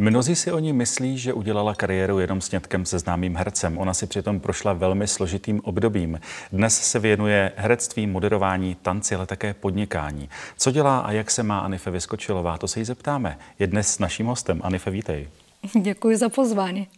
Mnozí si o ní myslí, že udělala kariéru jenom snědkem se známým hercem. Ona si přitom prošla velmi složitým obdobím. Dnes se věnuje herectví, moderování, tanci, ale také podnikání. Co dělá a jak se má Anife Vyskočilová, to se jí zeptáme. Je dnes s naším hostem. Anife, vítej. Děkuji za pozvání.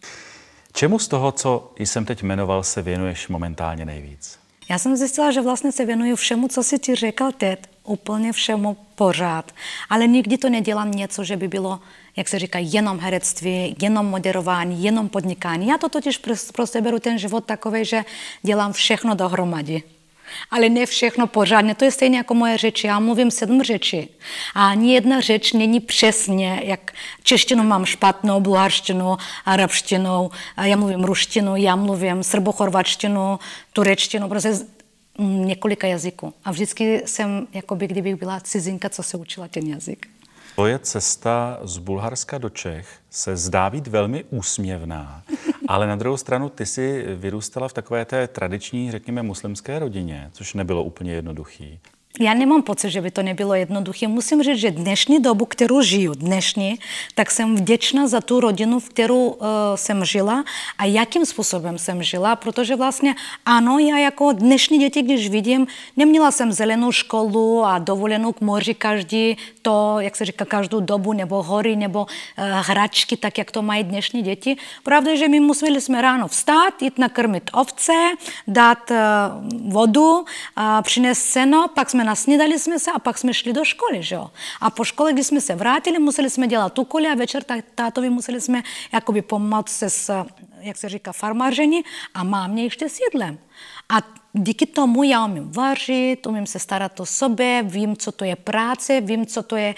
Čemu z toho, co jsem teď jmenoval, se věnuješ momentálně nejvíc? Já jsem zjistila, že vlastně se věnuju všemu, co si ti řekl teď úplně všemu pořád. Ale nikdy to nedělám něco, že by bylo, jak se říká, jenom herectví, jenom moderování, jenom podnikání. Já to totiž prostě beru ten život takový, že dělám všechno dohromady ale ne všechno pořádně. To je stejně jako moje řeči. Já mluvím sedm řeči a ani jedna řeč není přesně, jak češtinu mám špatnou, bulharštinu, arabštinu, já mluvím ruštinu, já mluvím srbochorvačtinu, turečtinu, prostě Mm, několika jazyků. A vždycky jsem, jako by kdybych byla cizinka, co se učila ten jazyk. Tvoje cesta z Bulharska do Čech se zdá být velmi úsměvná, ale na druhou stranu ty si vyrůstala v takové té tradiční, řekněme, muslimské rodině, což nebylo úplně jednoduchý. Já nemám pocit, že by to nebylo jednoduché. Musím říct, že dnešní dobu, kterou žiju, dnešní, tak jsem vděčná za tu rodinu, v kterou uh, jsem žila a jakým způsobem jsem žila, protože vlastně ano, já jako dnešní děti, když vidím, neměla jsem zelenou školu a dovolenou k moři každý to, jak se říká, každou dobu, nebo hory, nebo uh, hračky, tak jak to mají dnešní děti. Pravda je, že my museli jsme ráno vstát, jít nakrmit ovce, dát uh, vodu, uh, přinést seno, pak jsme jsme nasnídali jsme se, a pak jsme šli do školy, že jo. A po škole, když jsme se vrátili, museli jsme dělat úkoly a večer tátovi museli jsme jakoby pomoct se s, jak se říká, farmaření a mámě ještě s jídlem. A díky tomu já umím vařit, umím se starat o sobě, vím, co to je práce, vím, co to je,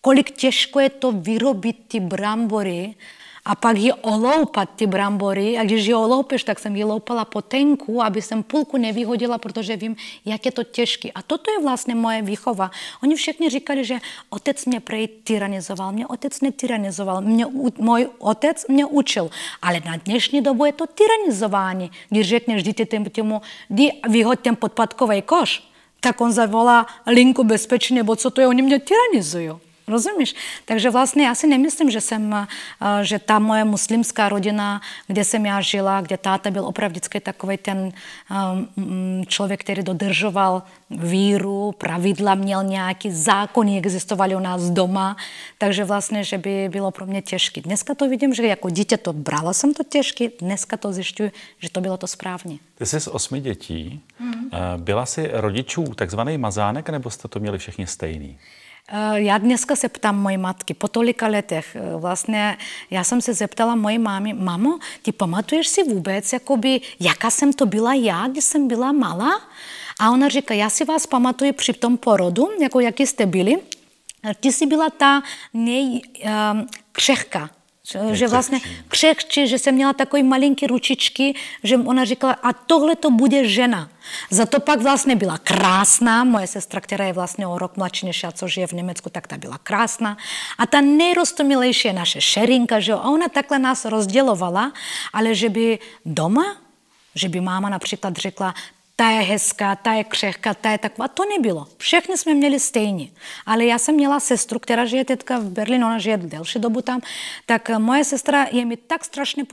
kolik těžko je to vyrobit ty brambory, a pak je oloupat ty brambory a když je oloupeš, tak jsem je loupala po tenku, aby jsem půlku nevyhodila, protože vím, jak je to těžké. A toto je vlastně moje výchova. Oni všichni říkali, že otec mě prej tyranizoval, mě otec netyranizoval, mě, můj otec mě učil, ale na dnešní dobu je to tyranizování. Když řekneš dítětem, jdi vyhod ten podpadkový koš, tak on zavolá linku bezpečně, nebo co to je, oni mě tyranizují. Rozumíš? Takže vlastně já si nemyslím, že jsem, eh, že ta moje muslimská rodina, kde jsem já žila, kde táta byl opravdicky takový ten eh, člověk, který dodržoval víru, pravidla, měl nějaký zákony, existovaly u nás doma, takže vlastně, že by bylo pro mě těžké. Dneska to vidím, že jako dítě to brala jsem to těžké, dneska to zjišťuji, že to bylo to správně. Ty jsi z osmi dětí, mm. byla jsi rodičů takzvaný mazánek, nebo jste to měli všichni stejný? Eh, já dneska se ptám moje matky po tolika letech. Eh, vlastně já jsem se zeptala moje mámy, mamo, ty pamatuješ si vůbec, jakoby, jaká jsem to byla já, když jsem byla malá? A ona říká, já si vás pamatuju při tom porodu, jako jaký jste byli. Ty jsi byla ta nej, um, křehká, že vlastně křehčí, že jsem měla takový malinký ručičky, že ona říkala, a tohle to bude žena. Za to pak vlastně byla krásná, moje sestra, která je vlastně o rok mladší než já, co žije v Německu, tak ta byla krásná. A ta nejrostomilejší je naše šerinka, že jo? A ona takhle nás rozdělovala, ale že by doma že by máma například řekla, ta je hezká, ta je křehká, ta je taková. To nebylo. Všechny jsme měli stejně. Ale já jsem měla sestru, která žije teďka v Berlíně, ona žije delší dobu tam. Tak eh, moje sestra je mi tak strašně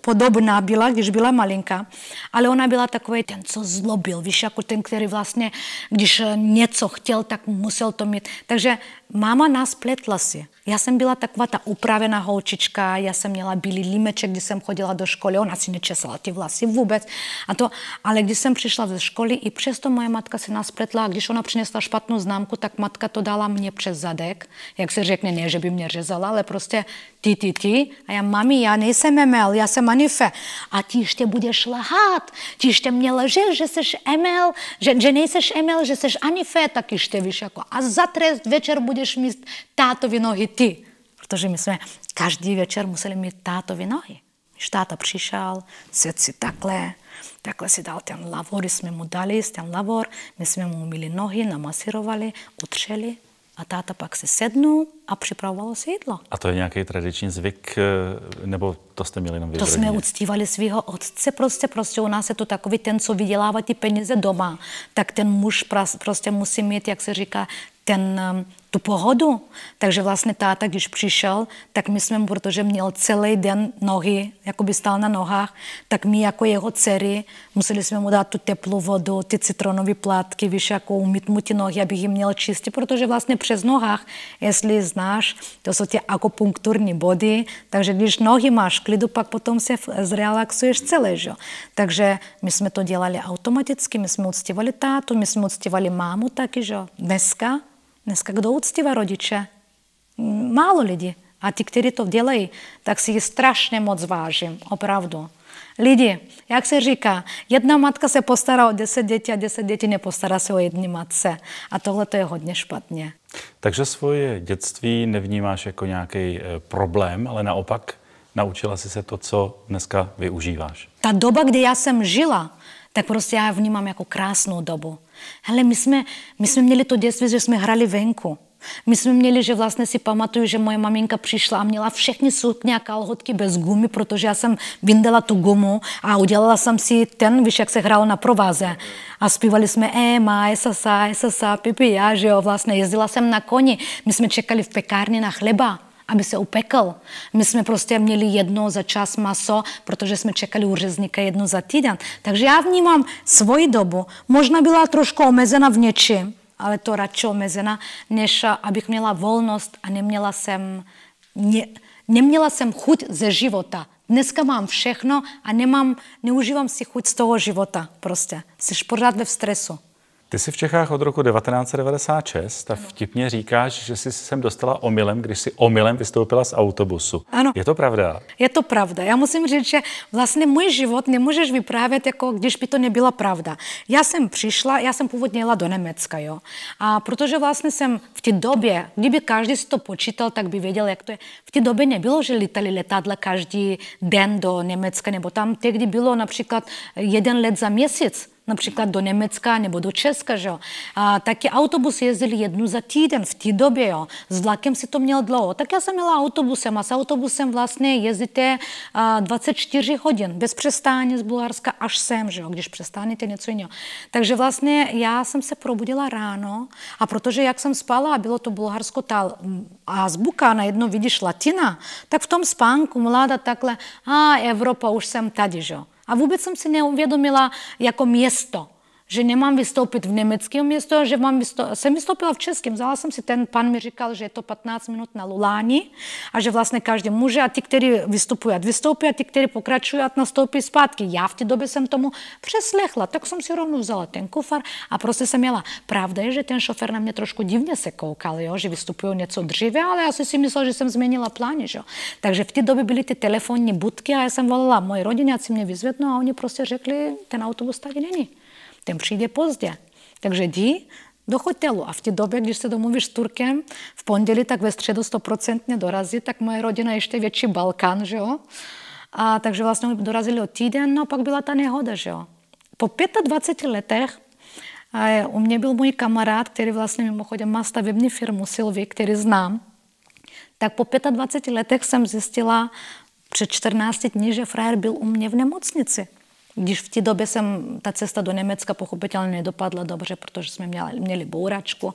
podobná byla, když byla malinka. Ale ona byla takový ten, co zlobil, víš, jako ten, který vlastně, když eh, něco chtěl, tak musel to mít. Takže máma nás pletla si. Já jsem byla taková ta upravená holčička, já jsem měla bílý límeček, když jsem chodila do školy, ona si nečesala ty vlasy vůbec. A to, ale když jsem přišla vyšla ze školy i přesto moje matka se nás pletla a když ona přinesla špatnou známku, tak matka to dala mě přes zadek, jak se řekne, ne, že by mě řezala, ale prostě ty, ty, ty. A já, mami, já nejsem ML, já jsem Anife. A ty ještě budeš lahat, ty ještě mě ležeš, že jsi ML, že, že nejseš ML, že jsi Anife, tak ještě víš jako. A za trest večer budeš mít tátovi nohy ty. Protože my jsme každý večer museli mít tátovi nohy. Když táta přišel, svět si takhle, Takhle si dal ten lavor, jsme mu dali ten lavor, my jsme mu umili nohy, namasirovali, utřeli a táta pak se sednul a připravovalo se jídlo. A to je nějaký tradiční zvyk, eh, nebo to jste měli na To jsme uctívali svého otce, prostě, prostě u nás je to takový ten, co vydělává ty peníze doma, tak ten muž prostě musí mít, jak se říká, ten eh, tu pohodu. Takže vlastně táta, když přišel, tak my jsme, protože měl celý den nohy, jako by stál na nohách, tak my jako jeho dcery museli jsme mu dát tu teplou vodu, ty citronové plátky, víš, jako umít mu ty nohy, abych jim měl čistě, protože vlastně přes nohách, jestli znáš, to jsou ty akupunkturní body, takže když nohy máš klidu, pak potom se zrelaxuješ celé, že? Takže my jsme to dělali automaticky, my jsme uctívali tátu, my jsme uctívali mámu taky, že? Dneska Dneska kdo uctívá rodiče? Málo lidí. A ti, kteří to dělají, tak si je strašně moc vážím, opravdu. Lidi, jak se říká, jedna matka se postará o deset dětí a deset dětí nepostará se o jedné matce. A tohle to je hodně špatně. Takže svoje dětství nevnímáš jako nějaký eh, problém, ale naopak naučila jsi se to, co dneska využíváš. Ta doba, kdy já jsem žila, tak prostě já vnímám jako krásnou dobu. Hele, my jsme, my jsme měli to dětství, že jsme hrali venku. My jsme měli, že vlastně si pamatuju, že moje maminka přišla a měla všechny sukně a kalhotky bez gumy, protože já jsem vyndala tu gumu a udělala jsem si ten, víš, jak se hrálo na provaze. A zpívali jsme Ema, Sasa, e, Sasa, e, Pipi, já, že jo, vlastně jezdila jsem na koni. My jsme čekali v pekárně na chleba aby se upekl. My jsme prostě měli jedno za čas maso, protože jsme čekali řezníka jedno za týden. Takže já vnímám svoji dobu. Možná byla trošku omezena v něčem, ale to radši omezena, než eh, abych měla volnost a neměla jsem, ne, neměla jsem chuť ze života. Dneska mám všechno a nemám, neužívám si chuť z toho života prostě. Jsi pořád ve stresu. Ty jsi v Čechách od roku 1996 a vtipně říkáš, že jsi sem dostala omylem, když jsi omylem vystoupila z autobusu. Ano. Je to pravda? Je to pravda. Já musím říct, že vlastně můj život nemůžeš vyprávět, jako když by to nebyla pravda. Já jsem přišla, já jsem původně jela do Německa, jo. A protože vlastně jsem v té době, kdyby každý si to počítal, tak by věděl, jak to je. V té době nebylo, že letali letadla každý den do Německa, nebo tam tehdy bylo například jeden let za měsíc například do Německa nebo do Česka, že jo. A taky autobus jezdil jednu za týden v té době, jo. S vlakem si to měl dlouho. Tak já jsem měla autobusem a s autobusem vlastně jezdíte 24 hodin bez přestání z Bulharska až sem, že jo, když přestanete něco jiného. Takže vlastně já jsem se probudila ráno a protože jak jsem spala a bylo to bulharsko ta azbuka, najednou vidíš latina, tak v tom spánku mladá takhle, a Evropa už jsem tady, že jo. A vůbec jsem si neuvědomila jako město že nemám vystoupit v německém městě, že mám vystoupit. jsem vystoupila v českém. Vzala jsem si, ten pan mi říkal, že je to 15 minut na Lulání a že vlastně každý může a ti, kteří vystupují, vystoupí a ti, kteří pokračují, nastoupí zpátky. Já v té době jsem tomu přeslechla, tak jsem si rovnou vzala ten kufar a prostě jsem měla Pravda je, že ten šofér na mě trošku divně se koukal, jo, že vystupuju něco dříve, ale já si myslela, že jsem změnila plány. Že? Takže v té době byly ty telefonní budky a já jsem volala moje rodině, a si mě vyzvednou a oni prostě řekli, ten autobus tady není ten přijde pozdě. Takže jdi do hotelu. A v té době, když se domluvíš s Turkem, v pondělí, tak ve středu stoprocentně dorazí, tak moje rodina ještě větší Balkán, že jo? A takže vlastně dorazili o týden, no pak byla ta nehoda, že jo? Po 25 letech a u mě byl můj kamarád, který vlastně mimochodem má stavební firmu Silvi, který znám, tak po 25 letech jsem zjistila před 14 dní, že frajer byl u mě v nemocnici. Když v té době, jsem ta cesta do Německa pochopitelně nedopadla dobře, protože jsme měli měli bouračku,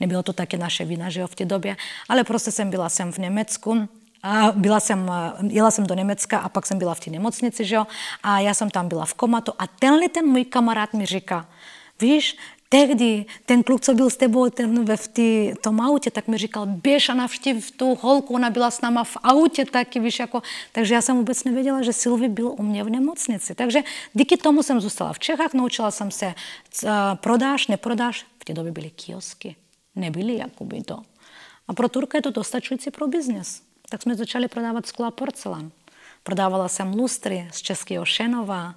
nebylo to taky to vina, že jo, v té době, Ale prostě jsem byla, sem v Německu, A byla jsem, jela jsem do Německa a pak jsem byla v té nemocnici, že jo? A já jsem tam byla v komatu a tenhle ten můj kamarád mi říká, víš, tehdy ten kluk, co byl s tebou ten ve, v, tý, tom autě, tak mi říkal, běž a navštív tu holku, ona byla s náma v autě taky, víš, jako, takže já jsem vůbec nevěděla, že Silvi byl u mě v nemocnici. Takže díky tomu jsem zůstala v Čechách, naučila jsem se uh, prodáš, neprodáš, v té době byly kiosky, nebyly jakoby to. A pro Turka je to dostačující pro biznis. Tak jsme začali prodávat sklo a porcelán. Prodávala jsem lustry z Českého Šenova,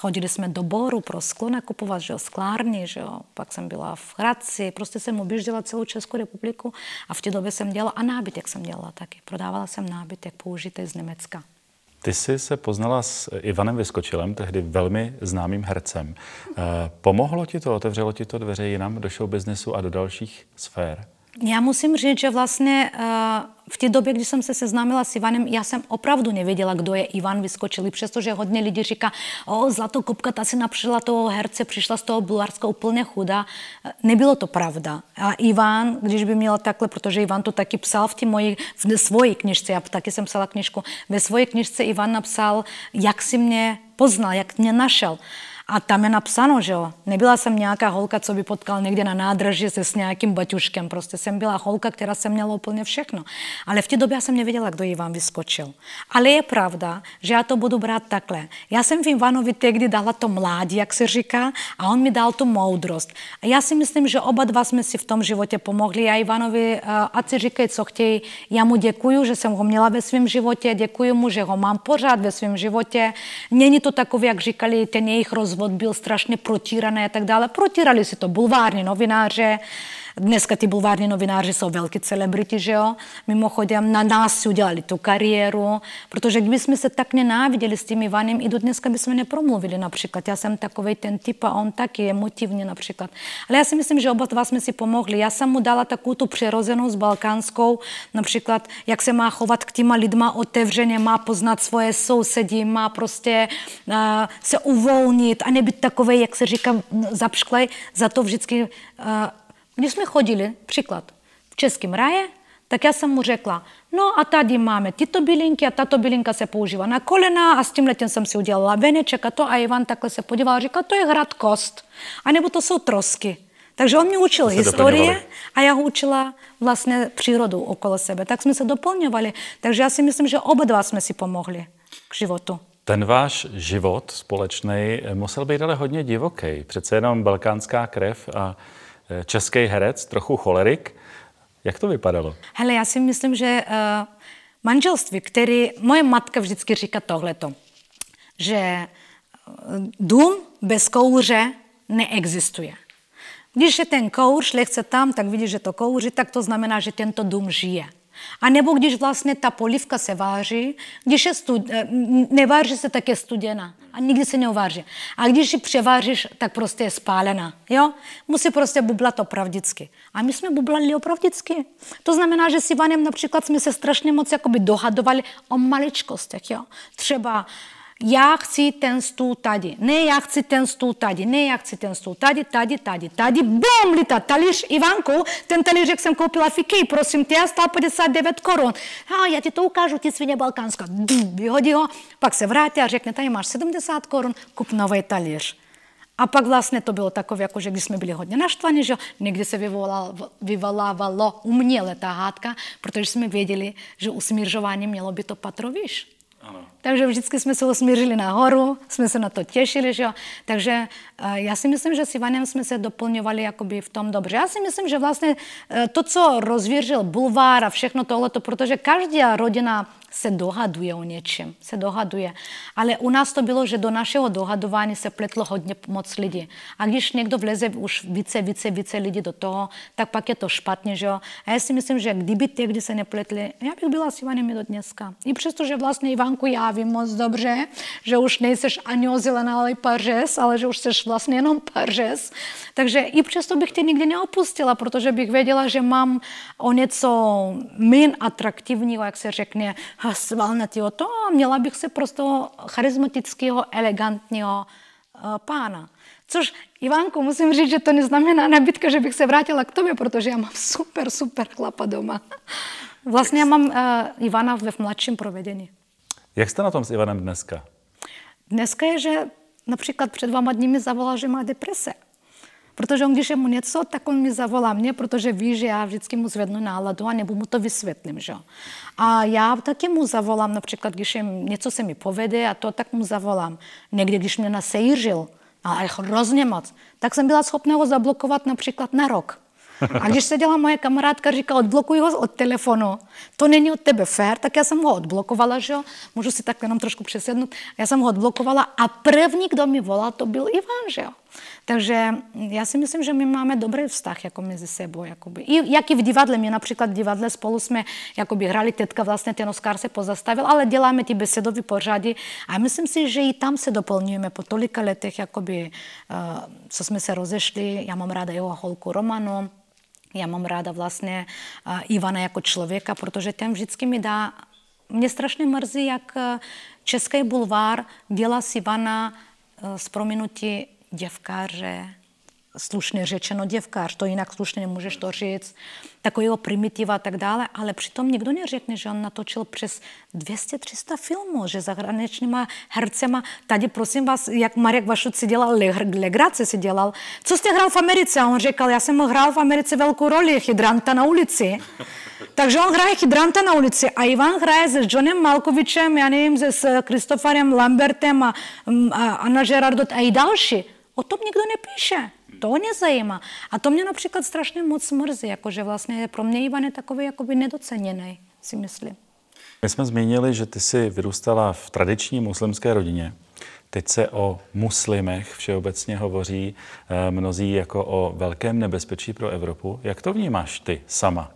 Chodili jsme do Boru pro sklo nakupovat, že jo, sklárny, že jo. Pak jsem byla v Hradci, prostě jsem objížděla celou Českou republiku a v té době jsem dělala, a nábytek jsem dělala taky. Prodávala jsem nábytek použité z Německa. Ty jsi se poznala s Ivanem Vyskočilem, tehdy velmi známým hercem. Eh, pomohlo ti to, otevřelo ti to dveře jinam do show biznesu a do dalších sfér? Já musím říct, že vlastně eh, v té době, když jsem se seznámila s Ivanem, já jsem opravdu nevěděla, kdo je Ivan Vyskočilý, přestože hodně lidí říká, o, kopka, ta si napřila toho herce, přišla z toho Bulharska úplně chuda. Eh, nebylo to pravda. A Ivan, když by měl takhle, protože Ivan to taky psal v té mojí, v svojí knižce, já taky jsem psala knižku, ve své knižce Ivan napsal, jak si mě poznal, jak mě našel. A tam je napsáno, že jo. Nebyla jsem nějaká holka, co by potkal někde na nádraží se s nějakým baťuškem. Prostě jsem byla holka, která jsem měla úplně všechno. Ale v té době jsem nevěděla, kdo jí vám vyskočil. Ale je pravda, že já to budu brát takhle. Já jsem v Ivanovi tehdy dala to mládí, jak se říká, a on mi dal tu moudrost. A já si myslím, že oba dva jsme si v tom životě pomohli. Já Ivanovi, eh, ať si říkají, co chtějí, já mu děkuju, že jsem ho měla ve svém životě, děkuju mu, že ho mám pořád ve svém životě. Není to takové, jak říkali, ten jejich rozvoj život byl strašně protíraný a tak dále. Protírali si to bulvární novináře, Dneska ty bulvární novináři jsou velké celebrity, že jo, Mimochodem, na nás si udělali tu kariéru, protože kdyby jsme se tak nenáviděli s tím Ivanem, i do dneska bychom nepromluvili například. Já jsem takový ten typ a on taky emotivní například. Ale já si myslím, že oba dva jsme si pomohli. Já jsem mu dala takovou tu přirozenou s balkánskou, například, jak se má chovat k těma lidma otevřeně, má poznat svoje sousedí, má prostě uh, se uvolnit a nebyt takový, jak se říká, zapšklej. Za to vždycky uh, když jsme chodili, příklad, v Českém raje, tak já jsem mu řekla, no a tady máme tyto bylinky a tato bylinka se používá na kolena a s tím letem jsem si udělala veneček a to a Ivan takhle se podíval a říkal, to je kost, anebo to jsou trosky. Takže on mě učil historii a já ho učila vlastně přírodu okolo sebe. Tak jsme se doplňovali, takže já si myslím, že oba dva jsme si pomohli k životu. Ten váš život společný eh, musel být ale hodně divoký. Přece jenom balkánská krev a český herec, trochu cholerik. Jak to vypadalo? Hele, já si myslím, že uh, manželství, který... Moje matka vždycky říká tohleto, že eh, dům bez kouře neexistuje. Když je ten kouř, lehce tam, tak vidíš, že to kouří, tak to znamená, že tento dům žije. A nebo když vlastně ta polivka se váří, když je stud, eh, neváří se, tak je studená a nikdy se neuváří. A když ji převáříš, tak prostě je spálená. Jo? Musí prostě bublat opravdicky. A my jsme bublali opravdicky. To znamená, že s Ivanem například jsme se strašně moc dohadovali o maličkostech. Jo? Třeba já chci ten stůl tady, ne, já chci ten stůl tady, ne, já chci ten stůl tady, tady, tady, tady, bum, lítá talíř Ivankou, ten talířek jsem koupila v Ikei, prosím tě, stál 59 korun. A já ti to ukážu, ti svině balkánská. Vyhodí ho, pak se vrátí a řekne, tady máš 70 korun, kup nový talíř. A pak vlastně to bylo takové, jakože když jsme byli hodně naštvaní, že někdy se vyvolávalo uměle ta hádka, protože jsme věděli, že usmířování mělo by to patroviš. Ano. Takže vždycky jsme se osmířili nahoru, jsme se na to těšili, že jo. Takže eh, já si myslím, že s Ivanem jsme se doplňovali jakoby v tom dobře. Já si myslím, že vlastně eh, to, co rozvířil bulvár a všechno tohleto, protože každá rodina se dohaduje o něčem, se dohaduje. Ale u nás to bylo, že do našeho dohadování se pletlo hodně moc lidí. A když někdo vleze už více, více, více lidí do toho, tak pak je to špatně, že jo. A já si myslím, že kdyby tehdy se nepletli, já bych byla s Ivanem do dneska. I přesto, že vlastně Ivanku já vím moc dobře, že už nejseš ani ozelená, ale pařes, ale že už jsi vlastně jenom pařes. Takže i přesto bych tě nikdy neopustila, protože bych věděla, že mám o něco min atraktivního, jak se řekne, svalnatého To a měla bych se prostě charismatického, elegantního eh, pána. Což, Ivánku, musím říct, že to neznamená nabídka, že bych se vrátila k tobě, protože já mám super, super chlapa doma. Vlastně já mám uh, Ivana ve mladším provedení. Jak jste na tom s Ivanem dneska? Dneska je, že například před dny dními zavolala, že má deprese. Protože on, když je mu něco, tak on mi zavolá mě, protože ví, že já vždycky mu zvednu náladu a nebo mu to vysvětlím. Že? A já taky mu zavolám, například, když je, něco se mi povede a to, tak mu zavolám. Někdy, když mě nasejřil, ale hrozně moc, tak jsem byla schopná ho zablokovat například na rok. A když dělá moje kamarádka, říká, odblokuj ho od telefonu. To není od tebe fér, tak já jsem ho odblokovala, že jo? Můžu si tak jenom trošku přesednout. Já jsem ho odblokovala a první, kdo mi volal, to byl Ivan, že jo? Takže já si myslím, že my máme dobrý vztah jako mezi sebou. Jakoby. I jak i v divadle, my například v divadle spolu jsme jakoby hrali, tetka. vlastně ten Oscar se pozastavil, ale děláme ty besedové pořady a myslím si, že i tam se doplňujeme po tolika letech, jakoby, uh, co jsme se rozešli, já mám ráda jeho holku Romanu, já mám ráda vlastně uh, Ivana jako člověka, protože ten vždycky mi dá, mě strašně mrzí, jak eh, Český bulvár dělá s Ivana uh, s prominutí děvkáře, slušně řečeno děvkář, to jinak slušně nemůžeš to říct, takového primitiva a tak dále, ale přitom nikdo neřekne, že on natočil přes 200-300 filmů, že zahraničníma hercema, tady prosím vás, jak Marek Vašut si dělal, Legrace si dělal, co jste hrál v Americe? A on říkal, já jsem hrál v Americe velkou roli hydranta na ulici. Takže on hraje hydranta na ulici a Ivan hraje s Johnem Malkovičem, já nevím, s Kristofarem Lambertem a, a Anna Gerardot a i další o tom nikdo nepíše. To mě zajímá. A to mě například strašně moc mrzí, jakože vlastně pro mě Ivan je takový jakoby nedoceněný, si myslím. My jsme zmínili, že ty jsi vyrůstala v tradiční muslimské rodině. Teď se o muslimech všeobecně hovoří eh, mnozí jako o velkém nebezpečí pro Evropu. Jak to vnímáš ty sama?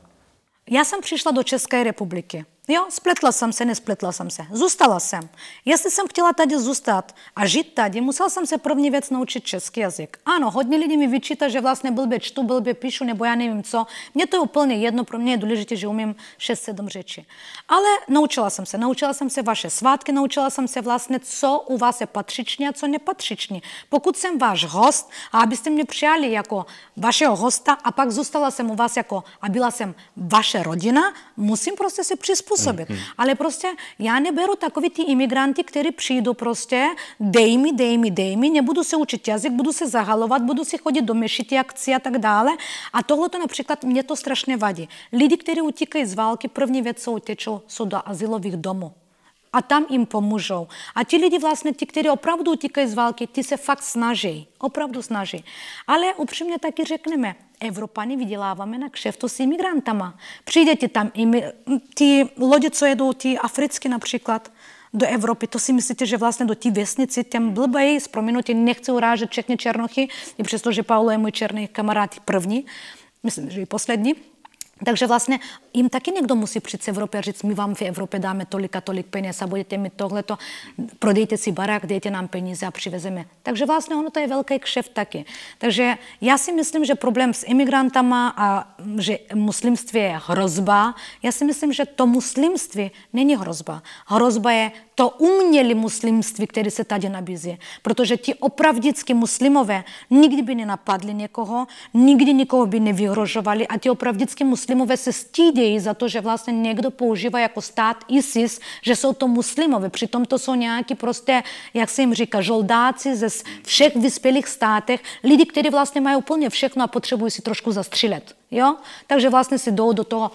Já jsem přišla do České republiky. Jo, spletla jsem se, nespletla jsem se. Zůstala jsem. Jestli jsem chtěla tady zůstat a žít tady, musela jsem se první věc naučit český jazyk. Ano, hodně lidí mi vyčítá, že vlastně byl by čtu, by píšu, nebo já nevím co. Mně to je úplně jedno, pro mě je důležité, že umím 6-7 řečí. Ale naučila jsem se. Naučila jsem se vaše svátky, naučila jsem se vlastně, co u vás je patřičně a co nepatřičné. Pokud jsem váš host a abyste mě přijali jako vašeho hosta a pak zůstala jsem u vás jako a byla jsem vaše rodina, musím prostě se přizpůsobit působit. mm hmm. Ale prostě já neberu takový ty imigranty, kteří přijdou prostě, dej mi, dej mi, dej mi, nebudu se učit jazyk, budu se zahalovat, budu si chodit do mešity akci a tak dále. A tohle to například mě to strašně vadí. Lidi, kteří utíkají z války, první věc, co utečou, jsou do asilových domů a tam jim pomůžou. A ti lidi vlastně, ti, kteří opravdu utíkají z války, ti se fakt snaží, opravdu snaží. Ale upřímně taky řekneme, Evropany vyděláváme na kšeftu s imigrantama. Přijdete tam, imi, ty lodi, co jedou, ty africky například, do Evropy. To si myslíte, že vlastně do té vesnici těm blbej, s proměnutím, nechci urážet všechny Černochy, i přesto, že Paulo je můj černý kamarád první, myslím, že i poslední, takže vlastně jim taky někdo musí přijít z Evropy a říct, my vám v Evropě dáme tolik a tolik peněz a budete mít tohleto, prodejte si barák, dejte nám peníze a přivezeme. Takže vlastně ono to je velký kšeft taky. Takže já si myslím, že problém s imigrantama a mm, že muslimství je hrozba, já si myslím, že to muslimství není hrozba. Hrozba je to uměli muslimství, které se tady nabízí. Protože ti opravdický muslimové nikdy by nenapadli někoho, nikdy nikoho by nevyhrožovali a ti opravdický muslimové se stídějí za to, že vlastně někdo používá jako stát ISIS, že jsou to muslimové. Přitom to jsou nějaký prostě, jak se jim říká, žoldáci ze všech vyspělých státech, lidi, kteří vlastně mají úplně všechno a potřebují si trošku zastřílet. Jo? Takže vlastně si jdou do toho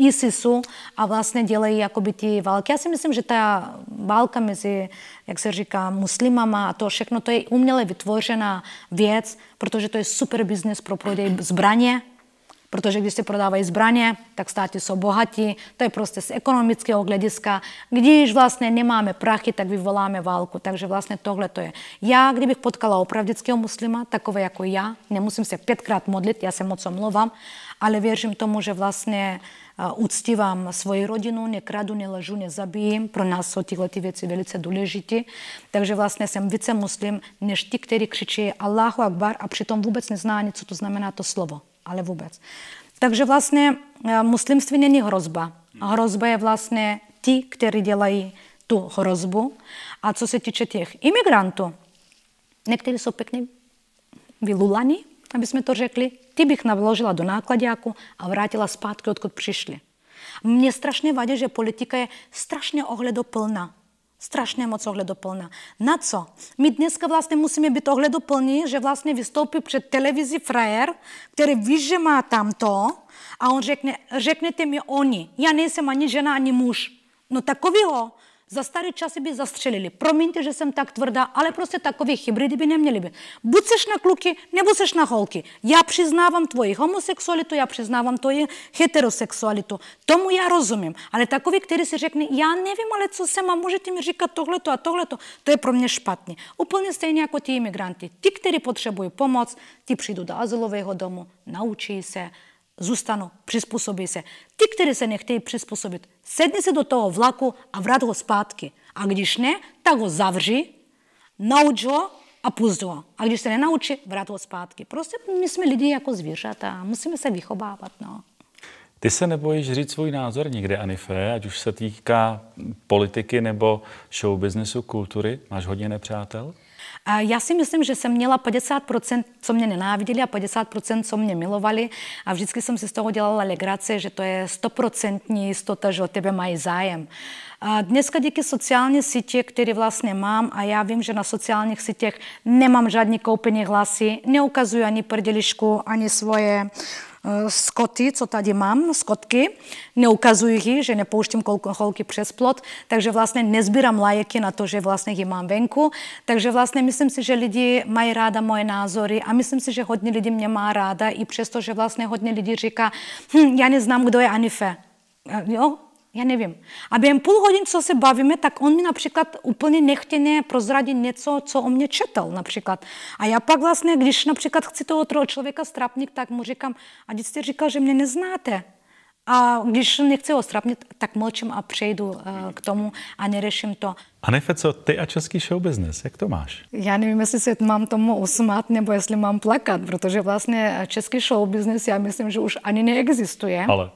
ISISu a vlastně dělají jakoby ty války. Já si myslím, že ta válka mezi, jak se říká, muslimama a to všechno, to je uměle vytvořená věc, protože to je super biznis pro prodej zbraně, Protože když se prodávají zbraně, tak státy jsou bohatí, to je prostě z ekonomického hlediska. Když vlastně nemáme prachy, tak vyvoláme válku. Takže vlastně tohle to je. Já, kdybych potkala opravdického muslima, takové jako já, nemusím se pětkrát modlit, já se moc omlouvám, ale věřím tomu, že vlastně eh, uctívám svoji rodinu, nekradu, nelažu, nezabijím. Pro nás jsou tyhle ty věci velice důležité. Takže vlastně jsem více muslim než ti, kteří křičí Allahu Akbar a přitom vůbec nezná ani, co to znamená to slovo ale vůbec. Takže vlastně eh, muslimství není hrozba. Hrozba je vlastně ti, kteří dělají tu hrozbu. A co se týče těch imigrantů, někteří jsou pěkně vylulaní, aby jsme to řekli, ty bych navložila do nákladáku a vrátila zpátky, odkud přišli. Mně strašně vadí, že politika je strašně ohledoplná strašně moc ohledoplná. Na co? My dneska vlastně musíme být ohledoplní, že vlastně vystoupí před televizi frajer, který ví, že má to, a on řekne, řeknete mi oni, já nejsem ani žena, ani muž. No takovýho, za staré časy by zastřelili. Promiňte, že jsem tak tvrdá, ale prostě takové hybridy by neměli by. Buď seš na kluky, nebo seš na holky. Já přiznávám tvoji homosexualitu, já přiznávám tvoji heterosexualitu. Tomu já rozumím. Ale takový, který si řekne, já nevím, ale co jsem a můžete mi říkat tohleto a tohleto, to je pro mě špatně. Úplně stejně jako ti imigranti. Ti, kteří potřebují pomoc, ti přijdu do azylového domu, naučí se, zůstanou, přizpůsobí se. Ty, kteří se nechtějí přizpůsobit, sedni se do toho vlaku a vrát ho zpátky. A když ne, tak ho zavři, nauč ho a pust ho. A když se nenaučí, vrát ho zpátky. Prostě my jsme lidi jako zvířata, musíme se vychovávat. No. Ty se nebojíš říct svůj názor někde, Anife, ať už se týká politiky nebo show businessu, kultury? Máš hodně nepřátel? A já si myslím, že jsem měla 50%, co mě nenáviděli a 50%, co mě milovali a vždycky jsem si z toho dělala legraci, že to je 100 jistota, že o tebe mají zájem. A dneska díky sociální sítě, které vlastně mám a já vím, že na sociálních sítích nemám žádný koupení hlasy, neukazuju ani prdělišku, ani svoje Eh, skoty, co tady mám, skotky. Neukazuji ji, že nepouštím holky přes plot, takže vlastně nezbírám lajeky na to, že vlastně ji mám venku. Takže vlastně myslím si, že lidi mají ráda moje názory a myslím si, že hodně lidí mě má ráda i přesto, že vlastně hodně lidí říká, hm, já neznám, kdo je Anife. Eh, jo, já nevím. A během půl hodin, co se bavíme, tak on mi například úplně nechtěně prozradí něco, co o mě četl například. A já pak vlastně, když například chci toho troho člověka strapnit, tak mu říkám, a když jste říkal, že mě neznáte. A když nechci ho strapnit, tak mlčím a přejdu eh, k tomu a nereším to. A nefe, co ty a český show business, jak to máš? Já nevím, jestli se mám tomu usmát, nebo jestli mám plakat, protože vlastně český show business, já myslím, že už ani neexistuje. Ale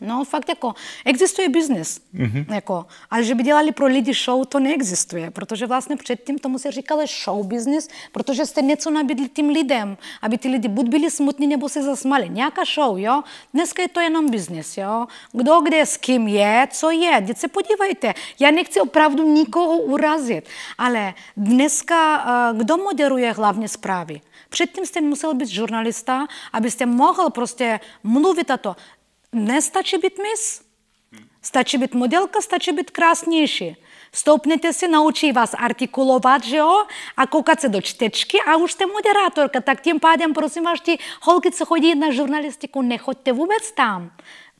No, fakt jako existuje biznis, mm-hmm. jako, ale že by dělali pro lidi show, to neexistuje, protože vlastně předtím tomu se říkalo show business, protože jste něco nabídli tím lidem, aby ty lidi buď byli smutní, nebo se zasmali. Nějaká show, jo? Dneska je to jenom biznis, jo? Kdo kde s kým je, co je, děti se podívejte. Já nechci opravdu nikoho urazit, ale dneska eh, kdo moderuje hlavně zprávy? Předtím jste musel být žurnalista, abyste mohl prostě mluvit o to. Nestačí být mis, stačí být modelka, stačí být krásnější. Stoupnete si, naučí vás artikulovat, že jo, a koukat se do čtečky a už jste moderátorka, tak tím pádem, prosím vás, ti holky, co chodí na žurnalistiku, nechoďte vůbec tam.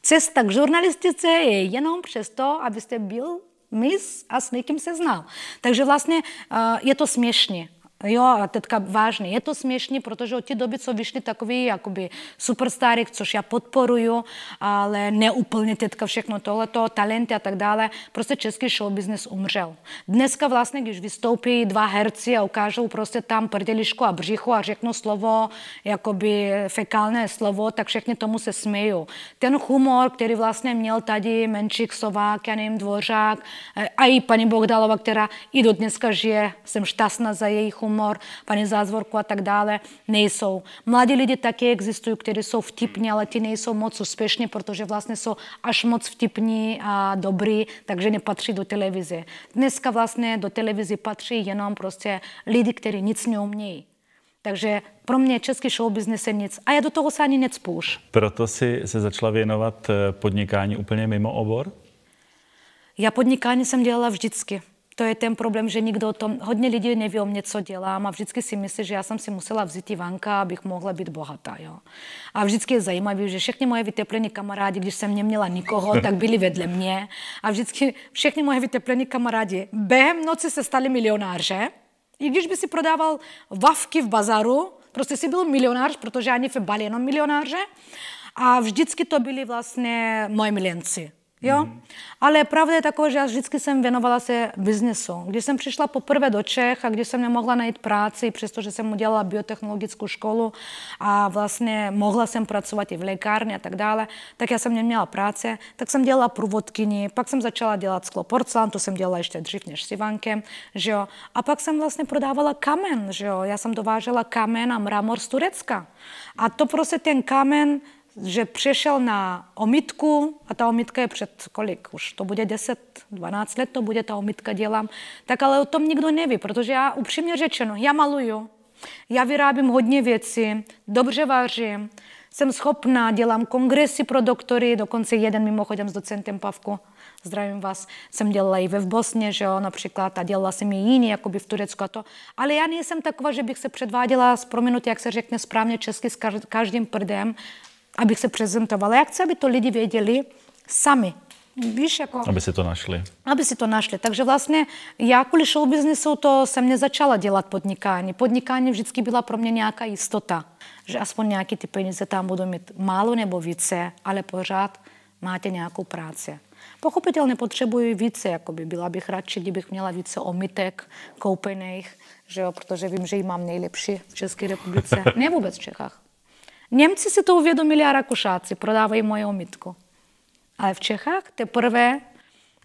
Cesta k žurnalistice je jenom přes to, abyste byl mis a s někým se znal. Takže vlastně uh, je to směšně. Jo, a teďka vážně, je to směšný, protože od té doby, co vyšli takový jakoby superstary, což já podporuju, ale neúplně teďka všechno tohleto, talenty a tak dále, prostě český show business umřel. Dneska vlastně, když vystoupí dva herci a ukážou prostě tam prdělišku a břicho a řeknou slovo, jakoby fekálné slovo, tak všechny tomu se smějí. Ten humor, který vlastně měl tady menčík Sovák, já nevím, Dvořák, eh, a i paní Bohdalova, která i do dneska žije, jsem šťastná za její humor, humor, paní zázvorku a tak dále, nejsou. Mladí lidé také existují, kteří jsou vtipní, ale ti nejsou moc úspěšní, protože vlastně jsou až moc vtipní a dobrý, takže nepatří do televize. Dneska vlastně do televize patří jenom prostě lidi, kteří nic neumějí. Takže pro mě český show business je nic. A já do toho se ani necpůš. Proto si se začala věnovat eh, podnikání úplně mimo obor? Já podnikání jsem dělala vždycky to je ten problém, že nikdo o tom, hodně lidí neví o mě, co dělám a vždycky si myslí, že já jsem si musela vzít Ivanka, abych mohla být bohatá. Jo? A vždycky je zajímavé, že všechny moje vyteplení kamarádi, když jsem neměla nikoho, tak byli vedle mě. A vždycky všechny moje vyteplení kamarádi během noci se stali milionáře. I když by si prodával vavky v bazaru, prostě si byl milionář, protože ani v Bali jenom milionáře. A vždycky to byli vlastně moje milenci. Jo? Mm. Ale pravda je taková, že já vždycky jsem věnovala se biznesu. Když jsem přišla poprvé do Čech a když jsem nemohla najít práci, přestože jsem udělala biotechnologickou školu a vlastně mohla jsem pracovat i v lékárně a tak dále, tak já jsem neměla práce, tak jsem dělala průvodkyni, pak jsem začala dělat sklo porcelán, to jsem dělala ještě dřív než s Ivankem, že jo? A pak jsem vlastně prodávala kamen, že jo? Já jsem dovážela kamen a mramor z Turecka. A to prostě ten kamen, že přišel na omítku a ta omítka je před kolik, už to bude 10, 12 let to bude ta omítka dělám, tak ale o tom nikdo neví, protože já upřímně řečeno, já maluju, já vyrábím hodně věcí, dobře vařím, jsem schopná, dělám kongresy pro doktory, dokonce jeden mimochodem s docentem Pavku, zdravím vás, jsem dělala i ve v Bosně, že jo, například, a dělala jsem i jiný, by v Turecku a to. Ale já nejsem taková, že bych se předváděla s prominutí, jak se řekne správně česky, s každým prdem, abych se prezentovala. Já chci, aby to lidi věděli sami. Víš, jako... Aby si to našli. Aby si to našli. Takže vlastně já kvůli show businessu to jsem nezačala dělat podnikání. Podnikání vždycky byla pro mě nějaká jistota, že aspoň nějaké ty peníze tam budou mít málo nebo více, ale pořád máte nějakou práci. Pochopitelně potřebuji více, jakoby byla bych radši, kdybych měla více omytek koupených, že jo, protože vím, že ji mám nejlepší v České republice, ne vůbec v Čechách. Němci si to uvědomili a Rakušáci prodávají moje omítku. Ale v Čechách teprve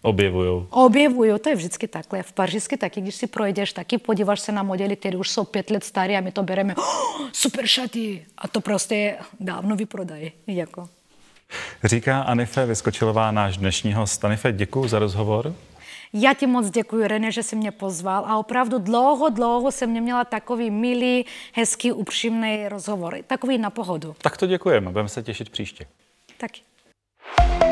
Objevují. Objevují, to je vždycky takhle. V Pařížsky taky, když si projdeš, taky podíváš se na modely, které už jsou pět let staré a my to bereme, oh, super šaty, a to prostě dávno vyprodají. Jako. Říká Anife Vyskočilová, náš dnešní host. Anife, děkuji za rozhovor. Já ti moc děkuji, René, že jsi mě pozval a opravdu dlouho, dlouho jsem neměla takový milý, hezký, upřímný rozhovor. Takový na pohodu. Tak to děkujeme, budeme se těšit příště. Taky.